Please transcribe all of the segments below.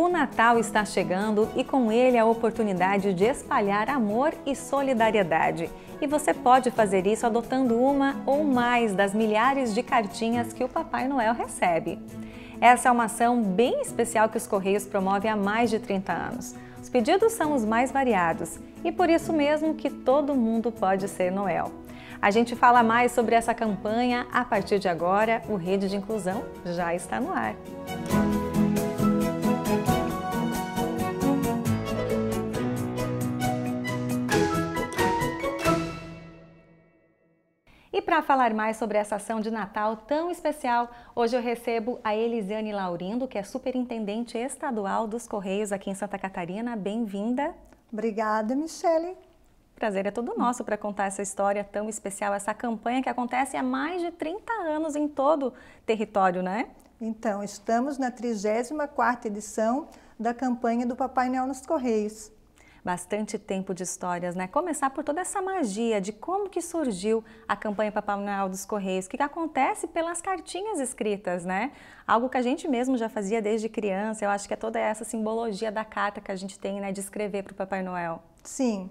O Natal está chegando e com ele a oportunidade de espalhar amor e solidariedade. E você pode fazer isso adotando uma ou mais das milhares de cartinhas que o Papai Noel recebe. Essa é uma ação bem especial que os Correios promove há mais de 30 anos. Os pedidos são os mais variados e por isso mesmo que todo mundo pode ser Noel. A gente fala mais sobre essa campanha a partir de agora. O Rede de Inclusão já está no ar. E para falar mais sobre essa ação de Natal tão especial, hoje eu recebo a Elisiane Laurindo, que é superintendente estadual dos Correios aqui em Santa Catarina. Bem-vinda. Obrigada, Michele. Prazer é todo nosso para contar essa história tão especial, essa campanha que acontece há mais de 30 anos em todo o território, né? Então, estamos na 34ª edição da campanha do Papai Noel nos Correios. Bastante tempo de histórias, né? Começar por toda essa magia de como que surgiu a campanha Papai Noel dos Correios, que acontece pelas cartinhas escritas, né? Algo que a gente mesmo já fazia desde criança. Eu acho que é toda essa simbologia da carta que a gente tem, né, de escrever para o Papai Noel. Sim.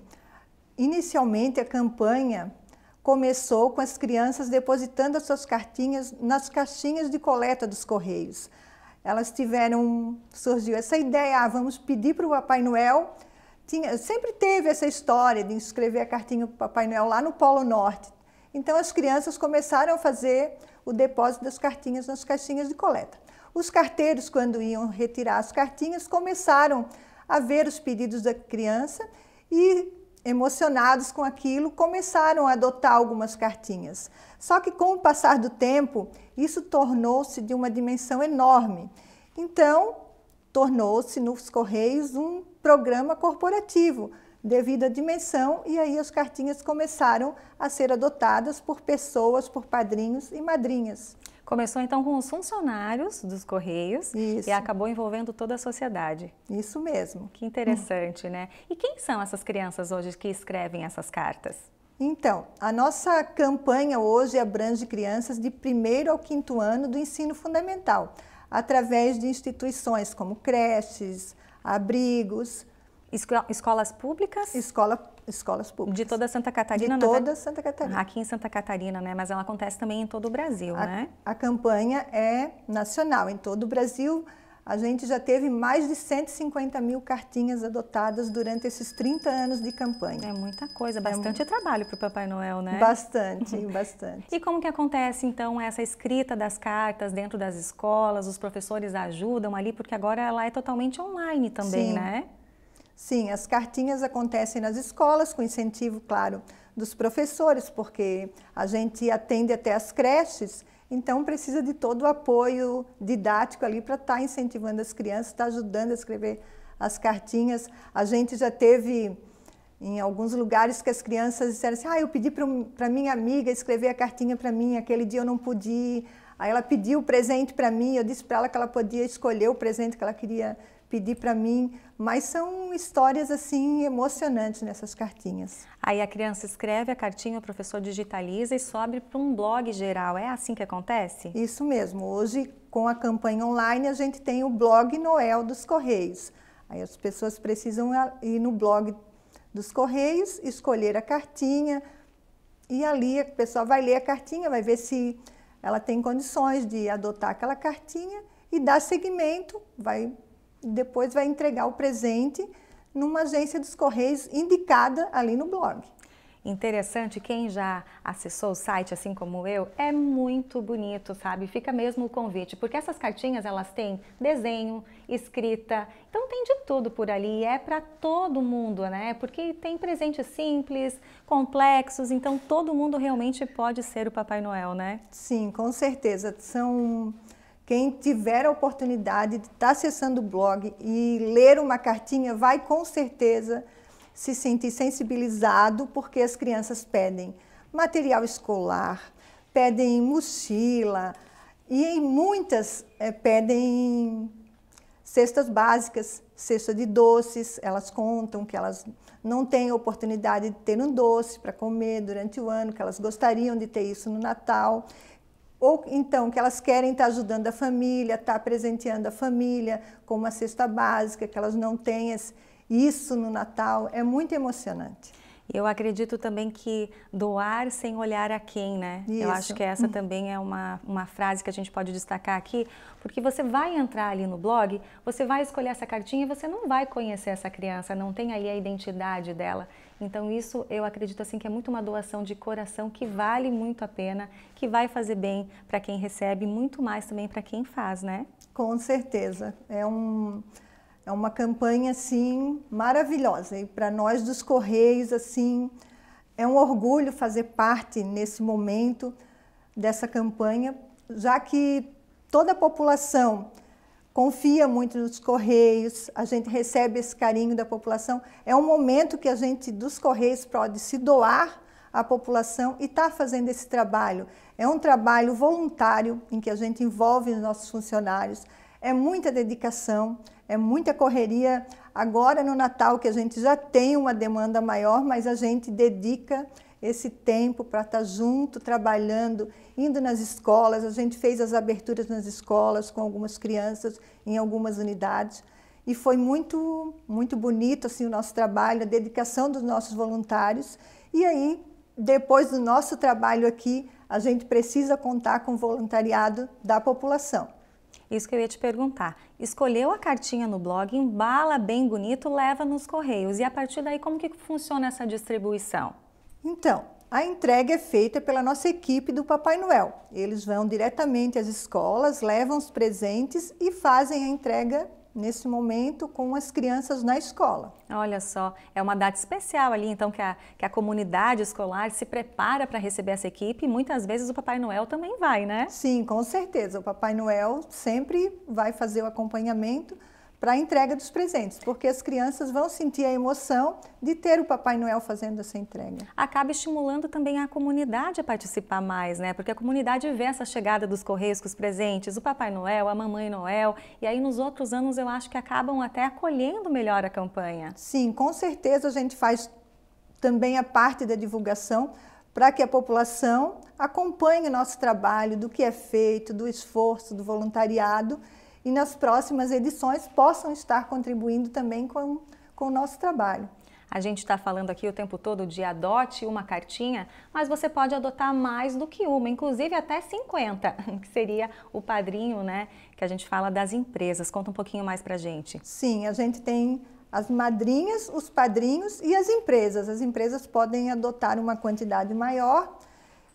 Inicialmente a campanha começou com as crianças depositando as suas cartinhas nas caixinhas de coleta dos correios. Elas tiveram, surgiu essa ideia, ah, vamos pedir para o Papai Noel tinha, sempre teve essa história de escrever a cartinha para Papai Noel lá no Polo Norte. Então as crianças começaram a fazer o depósito das cartinhas nas caixinhas de coleta. Os carteiros, quando iam retirar as cartinhas, começaram a ver os pedidos da criança e, emocionados com aquilo, começaram a adotar algumas cartinhas. Só que com o passar do tempo, isso tornou-se de uma dimensão enorme. Então, tornou-se nos Correios um programa corporativo, devido à dimensão, e aí as cartinhas começaram a ser adotadas por pessoas, por padrinhos e madrinhas. Começou então com os funcionários dos Correios Isso. e acabou envolvendo toda a sociedade. Isso mesmo. Que interessante, hum. né? E quem são essas crianças hoje que escrevem essas cartas? Então, a nossa campanha hoje abrange crianças de primeiro ao quinto ano do ensino fundamental através de instituições como creches, abrigos. Esco escolas públicas? Escola, escolas públicas. De toda Santa Catarina? De toda Santa Catarina. Aqui em Santa Catarina, né? Mas ela acontece também em todo o Brasil, a, né? A campanha é nacional, em todo o Brasil a gente já teve mais de 150 mil cartinhas adotadas durante esses 30 anos de campanha. É muita coisa, é bastante é um... trabalho para o Papai Noel, né? Bastante, bastante. e como que acontece, então, essa escrita das cartas dentro das escolas? Os professores ajudam ali, porque agora ela é totalmente online também, Sim. né? Sim, as cartinhas acontecem nas escolas, com incentivo, claro, dos professores, porque a gente atende até as creches então, precisa de todo o apoio didático ali para estar tá incentivando as crianças, estar tá ajudando a escrever as cartinhas. A gente já teve em alguns lugares que as crianças disseram assim: ah, eu pedi para minha amiga escrever a cartinha para mim, aquele dia eu não pude. Aí ela pediu o presente para mim, eu disse para ela que ela podia escolher o presente que ela queria pedir para mim, mas são histórias assim emocionantes nessas cartinhas. Aí a criança escreve a cartinha, o professor digitaliza e sobe para um blog geral. É assim que acontece? Isso mesmo. Hoje, com a campanha online, a gente tem o blog Noel dos Correios. Aí as pessoas precisam ir no blog dos Correios, escolher a cartinha e ali a pessoa vai ler a cartinha, vai ver se ela tem condições de adotar aquela cartinha e dar seguimento, vai depois vai entregar o presente numa agência dos Correios indicada ali no blog. Interessante, quem já acessou o site, assim como eu, é muito bonito, sabe? Fica mesmo o convite, porque essas cartinhas elas têm desenho, escrita, então tem de tudo por ali, é para todo mundo, né? Porque tem presentes simples, complexos, então todo mundo realmente pode ser o Papai Noel, né? Sim, com certeza. São quem tiver a oportunidade de estar tá acessando o blog e ler uma cartinha vai com certeza se sentir sensibilizado, porque as crianças pedem material escolar, pedem mochila e em muitas é, pedem cestas básicas, cesta de doces. Elas contam que elas não têm oportunidade de ter um doce para comer durante o ano, que elas gostariam de ter isso no Natal ou então que elas querem estar ajudando a família, estar presenteando a família com uma cesta básica, que elas não têm isso no Natal, é muito emocionante. Eu acredito também que doar sem olhar a quem, né? Isso. Eu acho que essa também é uma, uma frase que a gente pode destacar aqui, porque você vai entrar ali no blog, você vai escolher essa cartinha e você não vai conhecer essa criança, não tem ali a identidade dela. Então isso eu acredito assim que é muito uma doação de coração que vale muito a pena, que vai fazer bem para quem recebe, muito mais também para quem faz, né? Com certeza. É um é uma campanha assim maravilhosa e para nós dos Correios assim é um orgulho fazer parte nesse momento dessa campanha, já que toda a população confia muito nos Correios, a gente recebe esse carinho da população. É um momento que a gente dos Correios pode se doar à população e está fazendo esse trabalho. É um trabalho voluntário em que a gente envolve os nossos funcionários. É muita dedicação, é muita correria. Agora no Natal que a gente já tem uma demanda maior, mas a gente dedica esse tempo para estar tá junto, trabalhando, indo nas escolas. A gente fez as aberturas nas escolas com algumas crianças em algumas unidades e foi muito muito bonito assim o nosso trabalho, a dedicação dos nossos voluntários. E aí, depois do nosso trabalho aqui, a gente precisa contar com o voluntariado da população. Isso que eu ia te perguntar. Escolheu a cartinha no blog, embala bem bonito, leva nos correios. E a partir daí, como que funciona essa distribuição? Então, a entrega é feita pela nossa equipe do Papai Noel. Eles vão diretamente às escolas, levam os presentes e fazem a entrega nesse momento com as crianças na escola. Olha só, é uma data especial ali, então, que a, que a comunidade escolar se prepara para receber essa equipe e muitas vezes o Papai Noel também vai, né? Sim, com certeza. O Papai Noel sempre vai fazer o acompanhamento para a entrega dos presentes, porque as crianças vão sentir a emoção de ter o Papai Noel fazendo essa entrega. Acaba estimulando também a comunidade a participar mais, né? Porque a comunidade vê essa chegada dos correios com os presentes, o Papai Noel, a Mamãe Noel, e aí nos outros anos eu acho que acabam até acolhendo melhor a campanha. Sim, com certeza a gente faz também a parte da divulgação para que a população acompanhe o nosso trabalho, do que é feito, do esforço, do voluntariado e nas próximas edições possam estar contribuindo também com, com o nosso trabalho. A gente está falando aqui o tempo todo de adote uma cartinha, mas você pode adotar mais do que uma, inclusive até 50, que seria o padrinho, né? Que a gente fala das empresas. Conta um pouquinho mais para gente. Sim, a gente tem as madrinhas, os padrinhos e as empresas. As empresas podem adotar uma quantidade maior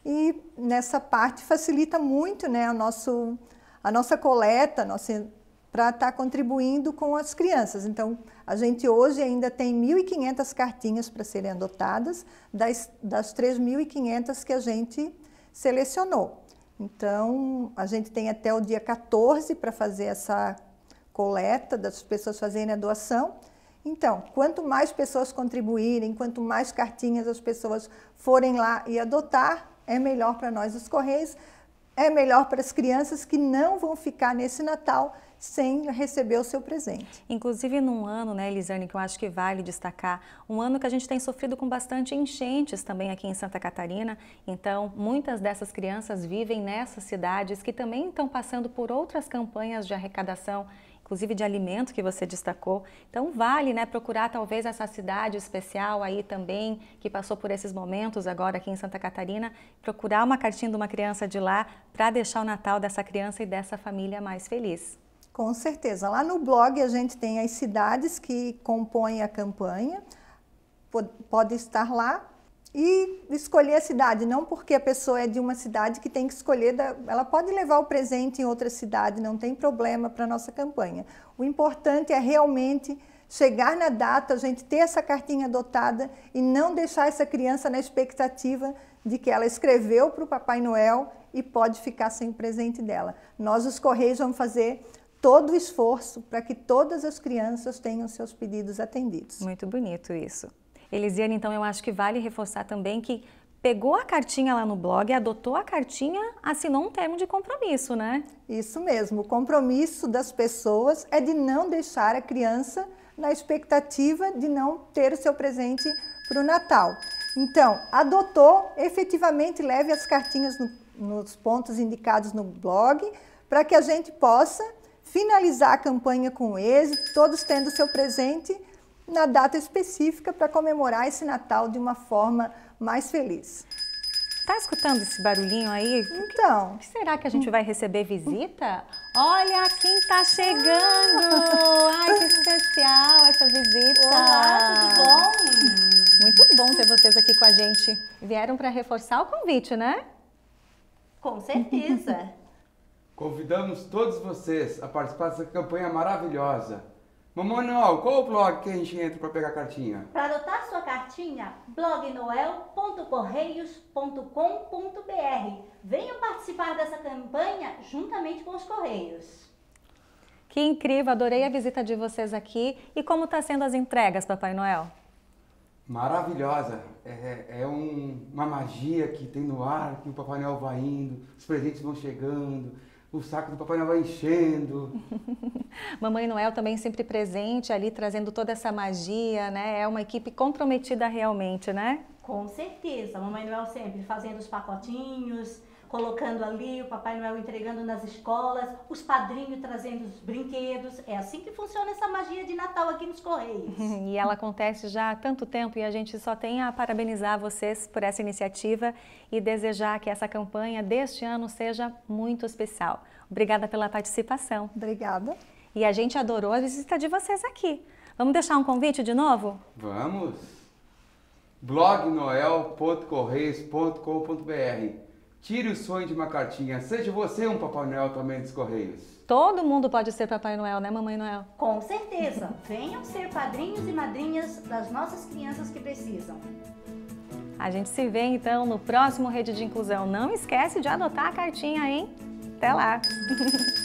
e nessa parte facilita muito né, o nosso a nossa coleta, nossa para estar tá contribuindo com as crianças. Então, a gente hoje ainda tem 1.500 cartinhas para serem adotadas, das, das 3.500 que a gente selecionou. Então, a gente tem até o dia 14 para fazer essa coleta das pessoas fazerem a doação. Então, quanto mais pessoas contribuírem, quanto mais cartinhas as pessoas forem lá e adotar, é melhor para nós os Correios, é melhor para as crianças que não vão ficar nesse Natal sem receber o seu presente. Inclusive num ano, né, Elisane, que eu acho que vale destacar, um ano que a gente tem sofrido com bastante enchentes também aqui em Santa Catarina. Então, muitas dessas crianças vivem nessas cidades que também estão passando por outras campanhas de arrecadação inclusive de alimento que você destacou. Então vale, né, procurar talvez essa cidade especial aí também que passou por esses momentos agora aqui em Santa Catarina, procurar uma cartinha de uma criança de lá para deixar o Natal dessa criança e dessa família mais feliz. Com certeza. Lá no blog a gente tem as cidades que compõem a campanha. Pode estar lá e escolher a cidade, não porque a pessoa é de uma cidade que tem que escolher, da... ela pode levar o presente em outra cidade, não tem problema para a nossa campanha. O importante é realmente chegar na data, a gente ter essa cartinha adotada e não deixar essa criança na expectativa de que ela escreveu para o Papai Noel e pode ficar sem o presente dela. Nós, os Correios, vamos fazer todo o esforço para que todas as crianças tenham seus pedidos atendidos. Muito bonito isso. Elisiane, então eu acho que vale reforçar também que pegou a cartinha lá no blog, adotou a cartinha, assinou um termo de compromisso, né? Isso mesmo. O compromisso das pessoas é de não deixar a criança na expectativa de não ter o seu presente para o Natal. Então, adotou, efetivamente leve as cartinhas no, nos pontos indicados no blog para que a gente possa finalizar a campanha com êxito, todos tendo o seu presente na data específica para comemorar esse Natal de uma forma mais feliz. Tá escutando esse barulhinho aí? Então. Que, que será que a gente vai receber visita? Olha quem tá chegando! Ah. Ai, que especial essa visita! Olá, tudo bom? Muito bom ter vocês aqui com a gente. Vieram para reforçar o convite, né? Com certeza. Convidamos todos vocês a participar dessa campanha maravilhosa Mamãe Noel, qual o blog que a gente entra para pegar a cartinha? Para adotar sua cartinha, blognoel.correios.com.br. Venham participar dessa campanha juntamente com os Correios. Que incrível, adorei a visita de vocês aqui. E como está sendo as entregas, Papai Noel? Maravilhosa. É, é, é um, uma magia que tem no ar, que o Papai Noel vai indo, os presentes vão chegando o saco do Papai Noel vai enchendo. Mamãe Noel também sempre presente ali, trazendo toda essa magia, né? É uma equipe comprometida realmente, né? Com certeza. Mamãe Noel sempre fazendo os pacotinhos, colocando ali, o Papai Noel entregando nas escolas, os padrinhos trazendo os brinquedos. É assim que funciona essa magia de Natal aqui nos Correios. e ela acontece já há tanto tempo e a gente só tem a parabenizar vocês por essa iniciativa e desejar que essa campanha deste ano seja muito especial. Obrigada pela participação. Obrigada. E a gente adorou a visita de vocês aqui. Vamos deixar um convite de novo? Vamos! blognoel.correios.com.br Tire o sonho de uma cartinha. Seja você um Papai Noel também dos Correios. Todo mundo pode ser Papai Noel, né, Mamãe Noel? Com certeza. Venham ser padrinhos e madrinhas das nossas crianças que precisam. A gente se vê então no próximo Rede de Inclusão. Não esquece de adotar a cartinha, hein? Até lá!